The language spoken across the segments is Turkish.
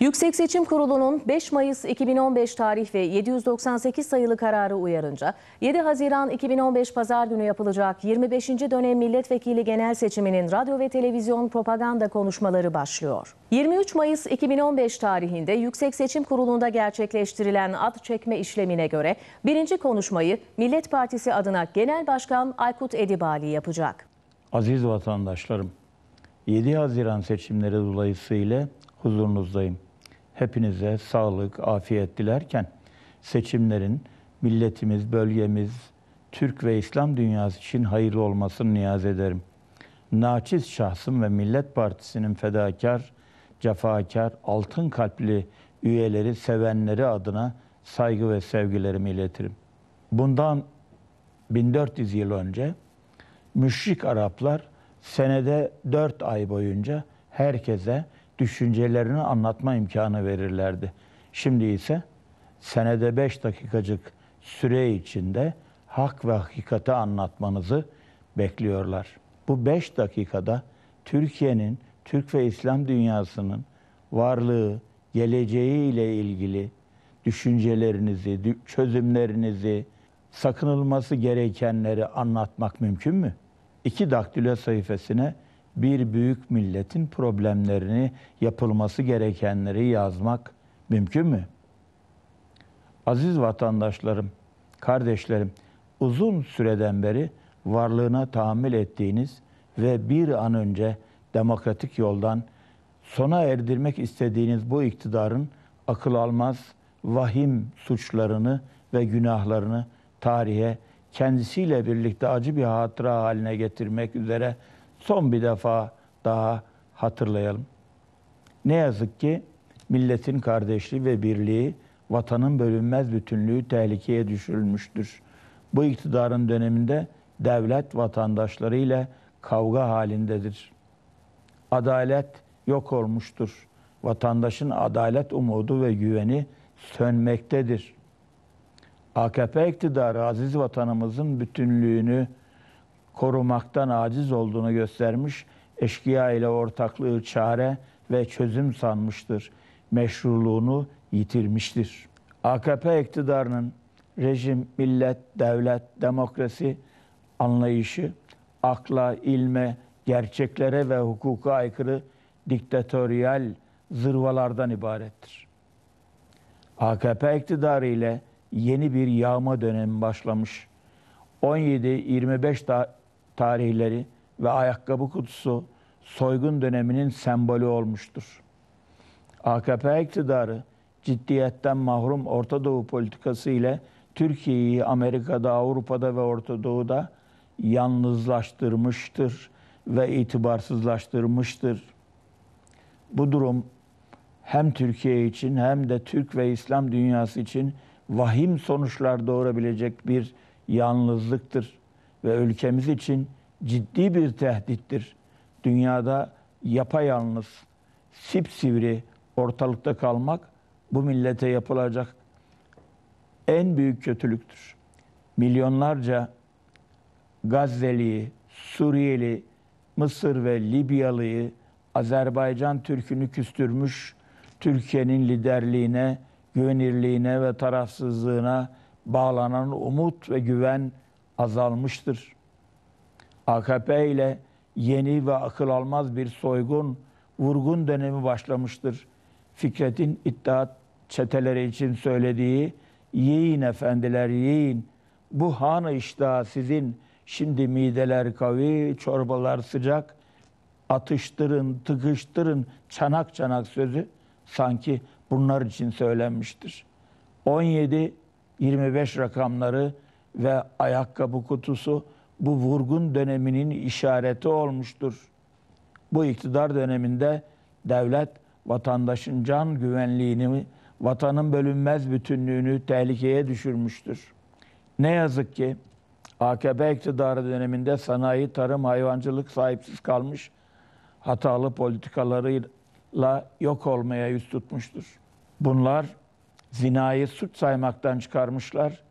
Yüksek Seçim Kurulu'nun 5 Mayıs 2015 tarih ve 798 sayılı kararı uyarınca 7 Haziran 2015 Pazar günü yapılacak 25. dönem milletvekili genel seçiminin radyo ve televizyon propaganda konuşmaları başlıyor. 23 Mayıs 2015 tarihinde Yüksek Seçim Kurulu'nda gerçekleştirilen ad çekme işlemine göre birinci konuşmayı Millet Partisi adına Genel Başkan Aykut Edibali yapacak. Aziz vatandaşlarım, 7 Haziran seçimleri dolayısıyla huzurunuzdayım hepinize sağlık, afiyet dilerken seçimlerin milletimiz, bölgemiz, Türk ve İslam dünyası için hayırlı olmasını niyaz ederim. Naçiz şahsım ve Millet Partisi'nin fedakar, cefakar, altın kalpli üyeleri, sevenleri adına saygı ve sevgilerimi iletirim. Bundan 1400 yıl önce müşrik Araplar senede 4 ay boyunca herkese düşüncelerini anlatma imkanı verirlerdi. Şimdi ise senede beş dakikacık süre içinde hak ve hakikati anlatmanızı bekliyorlar. Bu beş dakikada Türkiye'nin, Türk ve İslam dünyasının varlığı, geleceği ile ilgili düşüncelerinizi, çözümlerinizi, sakınılması gerekenleri anlatmak mümkün mü? İki daktilo sayfasına bir büyük milletin problemlerini, yapılması gerekenleri yazmak mümkün mü? Aziz vatandaşlarım, kardeşlerim, uzun süreden beri varlığına tahammül ettiğiniz ve bir an önce demokratik yoldan sona erdirmek istediğiniz bu iktidarın akıl almaz vahim suçlarını ve günahlarını tarihe kendisiyle birlikte acı bir hatıra haline getirmek üzere son bir defa daha hatırlayalım. Ne yazık ki milletin kardeşliği ve birliği, vatanın bölünmez bütünlüğü tehlikeye düşürülmüştür. Bu iktidarın döneminde devlet vatandaşlarıyla kavga halindedir. Adalet yok olmuştur. Vatandaşın adalet umudu ve güveni sönmektedir. AKP iktidarı aziz vatanımızın bütünlüğünü korumaktan aciz olduğunu göstermiş, eşkıya ile ortaklığı çare ve çözüm sanmıştır. Meşruluğunu yitirmiştir. AKP iktidarının rejim, millet, devlet, demokrasi anlayışı akla, ilme, gerçeklere ve hukuka aykırı diktatöryel zırvalardan ibarettir. AKP iktidarı ile yeni bir yağma dönemi başlamış. 17-25 tarihleri ve ayakkabı kutusu soygun döneminin sembolü olmuştur. AKP iktidarı ciddiyetten mahrum Orta Doğu politikası ile Türkiye'yi Amerika'da, Avrupa'da ve Orta Doğu'da yalnızlaştırmıştır ve itibarsızlaştırmıştır. Bu durum hem Türkiye için hem de Türk ve İslam dünyası için vahim sonuçlar doğurabilecek bir yalnızlıktır ve ülkemiz için ciddi bir tehdittir. Dünyada yapayalnız, sipsivri ortalıkta kalmak bu millete yapılacak en büyük kötülüktür. Milyonlarca Gazze'liyi, Suriyeli, Mısır ve Libyalı'yı Azerbaycan Türk'ünü küstürmüş, Türkiye'nin liderliğine, güvenirliğine ve tarafsızlığına bağlanan umut ve güven azalmıştır. AKP ile yeni ve akıl almaz bir soygun, vurgun dönemi başlamıştır. Fikret'in iddiat çeteleri için söylediği yiyin efendiler yiyin. Bu hanı iştah sizin. Şimdi mideler kavi, çorbalar sıcak. Atıştırın, tıkıştırın çanak çanak sözü sanki bunlar için söylenmiştir. 17-25 rakamları ve ayakkabı kutusu bu vurgun döneminin işareti olmuştur. Bu iktidar döneminde devlet vatandaşın can güvenliğini, vatanın bölünmez bütünlüğünü tehlikeye düşürmüştür. Ne yazık ki AKP iktidarı döneminde sanayi, tarım, hayvancılık sahipsiz kalmış, hatalı politikalarıyla yok olmaya yüz tutmuştur. Bunlar zinayı suç saymaktan çıkarmışlar,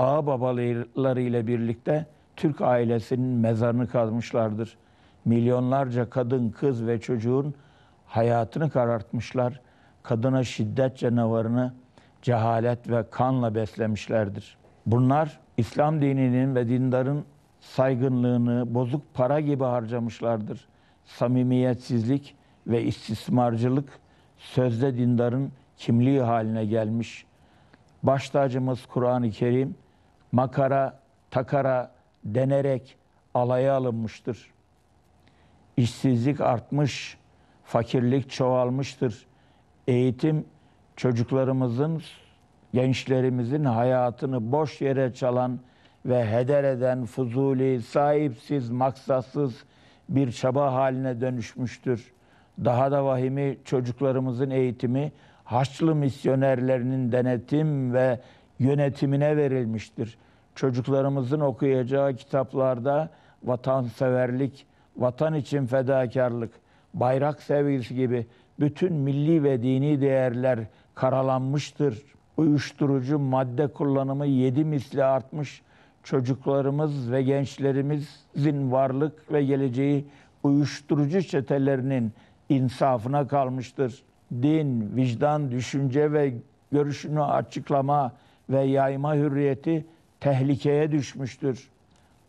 ağababaları ile birlikte Türk ailesinin mezarını kazmışlardır. Milyonlarca kadın, kız ve çocuğun hayatını karartmışlar. Kadına şiddet canavarını cehalet ve kanla beslemişlerdir. Bunlar İslam dininin ve dindarın saygınlığını bozuk para gibi harcamışlardır. Samimiyetsizlik ve istismarcılık sözde dindarın kimliği haline gelmiş. Baş tacımız Kur'an-ı Kerim makara, takara denerek alaya alınmıştır. İşsizlik artmış, fakirlik çoğalmıştır. Eğitim çocuklarımızın, gençlerimizin hayatını boş yere çalan ve heder eden fuzuli, sahipsiz, maksatsız bir çaba haline dönüşmüştür. Daha da vahimi çocuklarımızın eğitimi Haçlı misyonerlerinin denetim ve yönetimine verilmiştir. Çocuklarımızın okuyacağı kitaplarda vatanseverlik, vatan için fedakarlık, bayrak sevgisi gibi bütün milli ve dini değerler karalanmıştır. Uyuşturucu madde kullanımı yedi misli artmış. Çocuklarımız ve gençlerimizin varlık ve geleceği uyuşturucu çetelerinin insafına kalmıştır. Din, vicdan, düşünce ve görüşünü açıklama, ve yayma hürriyeti tehlikeye düşmüştür.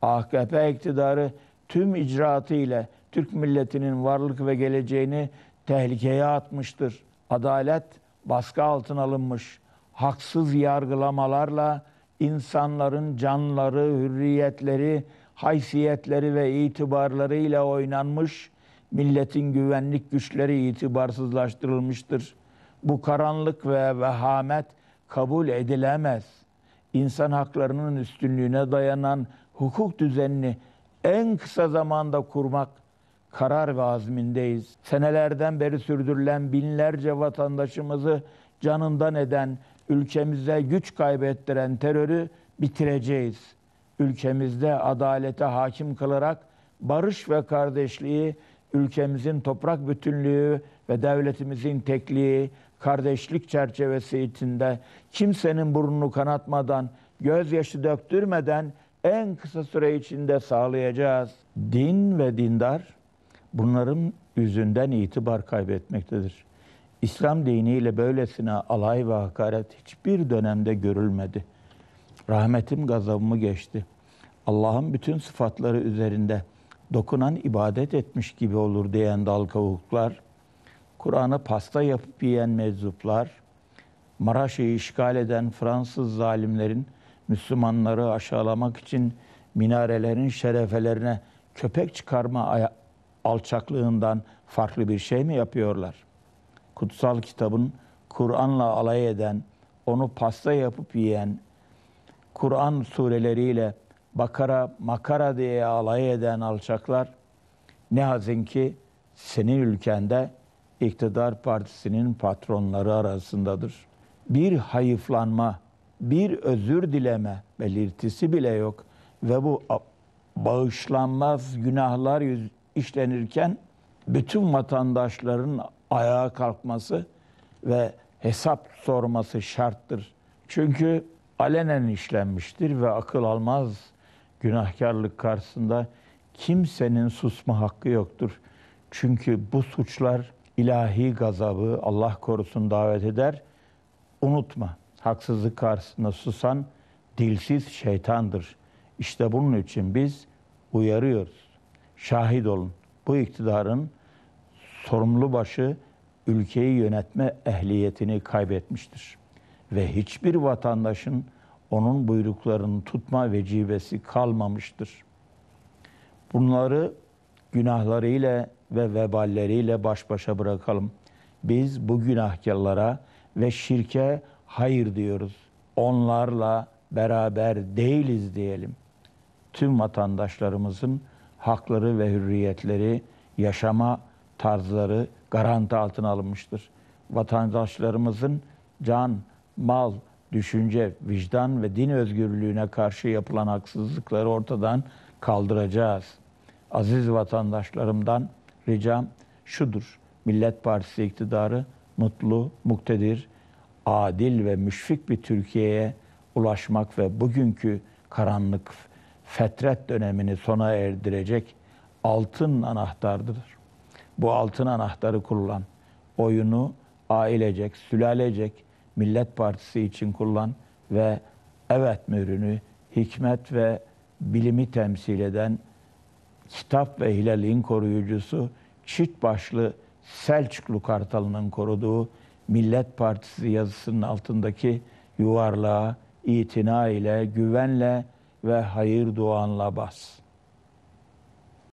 AKP iktidarı tüm icraatı ile Türk milletinin varlık ve geleceğini tehlikeye atmıştır. Adalet baskı altına alınmış. Haksız yargılamalarla insanların canları, hürriyetleri, haysiyetleri ve itibarları ile oynanmış, milletin güvenlik güçleri itibarsızlaştırılmıştır. Bu karanlık ve vehamet kabul edilemez. İnsan haklarının üstünlüğüne dayanan hukuk düzenini en kısa zamanda kurmak karar ve azmindeyiz. Senelerden beri sürdürülen binlerce vatandaşımızı canından eden, ülkemize güç kaybettiren terörü bitireceğiz. Ülkemizde adalete hakim kılarak barış ve kardeşliği, ülkemizin toprak bütünlüğü ve devletimizin tekliği, kardeşlik çerçevesi içinde kimsenin burnunu kanatmadan, gözyaşı döktürmeden en kısa süre içinde sağlayacağız. Din ve dindar bunların yüzünden itibar kaybetmektedir. İslam diniyle böylesine alay ve hakaret hiçbir dönemde görülmedi. Rahmetim gazabımı geçti. Allah'ın bütün sıfatları üzerinde dokunan ibadet etmiş gibi olur diyen dalgavuklar Kur'an'ı pasta yapıp yiyen meczuplar, Maraş'ı işgal eden Fransız zalimlerin Müslümanları aşağılamak için minarelerin şerefelerine köpek çıkarma alçaklığından farklı bir şey mi yapıyorlar? Kutsal kitabın Kur'an'la alay eden, onu pasta yapıp yiyen, Kur'an sureleriyle bakara makara diye alay eden alçaklar ne hazin ki senin ülkende iktidar partisinin patronları arasındadır. Bir hayıflanma, bir özür dileme belirtisi bile yok ve bu bağışlanmaz günahlar işlenirken bütün vatandaşların ayağa kalkması ve hesap sorması şarttır. Çünkü alenen işlenmiştir ve akıl almaz günahkarlık karşısında kimsenin susma hakkı yoktur. Çünkü bu suçlar ilahi gazabı Allah korusun davet eder. Unutma, haksızlık karşısında susan dilsiz şeytandır. İşte bunun için biz uyarıyoruz. Şahit olun. Bu iktidarın sorumlu başı ülkeyi yönetme ehliyetini kaybetmiştir. Ve hiçbir vatandaşın onun buyruklarını tutma vecibesi kalmamıştır. Bunları günahlarıyla ve veballeriyle baş başa bırakalım. Biz bu günahkarlara ve şirke hayır diyoruz. Onlarla beraber değiliz diyelim. Tüm vatandaşlarımızın hakları ve hürriyetleri, yaşama tarzları garanti altına alınmıştır. Vatandaşlarımızın can, mal, düşünce, vicdan ve din özgürlüğüne karşı yapılan haksızlıkları ortadan kaldıracağız aziz vatandaşlarımdan ricam şudur. Millet Partisi iktidarı mutlu, muktedir, adil ve müşfik bir Türkiye'ye ulaşmak ve bugünkü karanlık fetret dönemini sona erdirecek altın anahtardır. Bu altın anahtarı kullan. Oyunu ailecek, sülalecek Millet Partisi için kullan ve evet mürünü hikmet ve bilimi temsil eden Staf ve Hilal'in koruyucusu çift başlı Selçuklu Kartalı'nın koruduğu Millet Partisi yazısının altındaki yuvarlığa itina ile, güvenle ve hayır duanla bas.